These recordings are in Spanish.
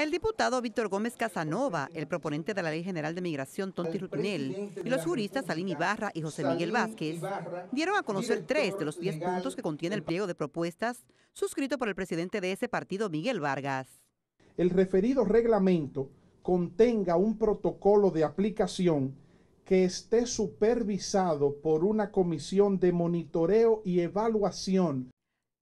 El diputado Víctor Gómez Casanova, el proponente de la Ley General de Migración Tonti Rutinel, y los juristas Salín Ibarra y José Miguel Vázquez dieron a conocer tres de los diez puntos que contiene el pliego de propuestas suscrito por el presidente de ese partido, Miguel Vargas. El referido reglamento contenga un protocolo de aplicación que esté supervisado por una comisión de monitoreo y evaluación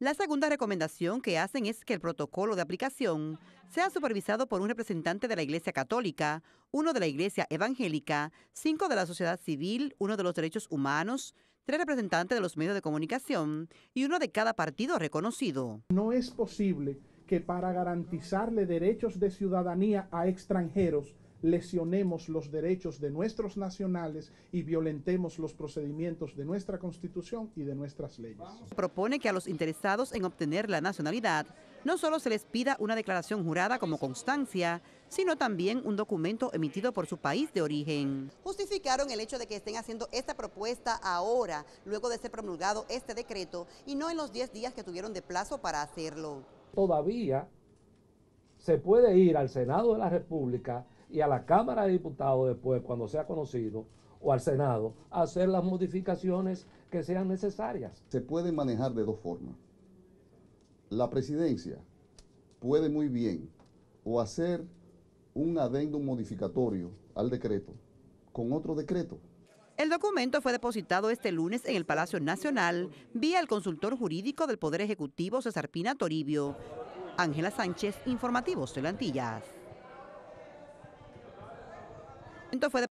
la segunda recomendación que hacen es que el protocolo de aplicación sea supervisado por un representante de la Iglesia Católica, uno de la Iglesia Evangélica, cinco de la sociedad civil, uno de los derechos humanos, tres representantes de los medios de comunicación y uno de cada partido reconocido. No es posible que para garantizarle derechos de ciudadanía a extranjeros, lesionemos los derechos de nuestros nacionales y violentemos los procedimientos de nuestra Constitución y de nuestras leyes. Propone que a los interesados en obtener la nacionalidad no solo se les pida una declaración jurada como constancia, sino también un documento emitido por su país de origen. Justificaron el hecho de que estén haciendo esta propuesta ahora, luego de ser promulgado este decreto, y no en los 10 días que tuvieron de plazo para hacerlo. Todavía se puede ir al Senado de la República y a la Cámara de Diputados después, cuando sea conocido, o al Senado, hacer las modificaciones que sean necesarias. Se puede manejar de dos formas. La presidencia puede muy bien o hacer un adendum modificatorio al decreto con otro decreto. El documento fue depositado este lunes en el Palacio Nacional vía el consultor jurídico del Poder Ejecutivo Cesar Pina Toribio. Ángela Sánchez, Informativos de entonces fue...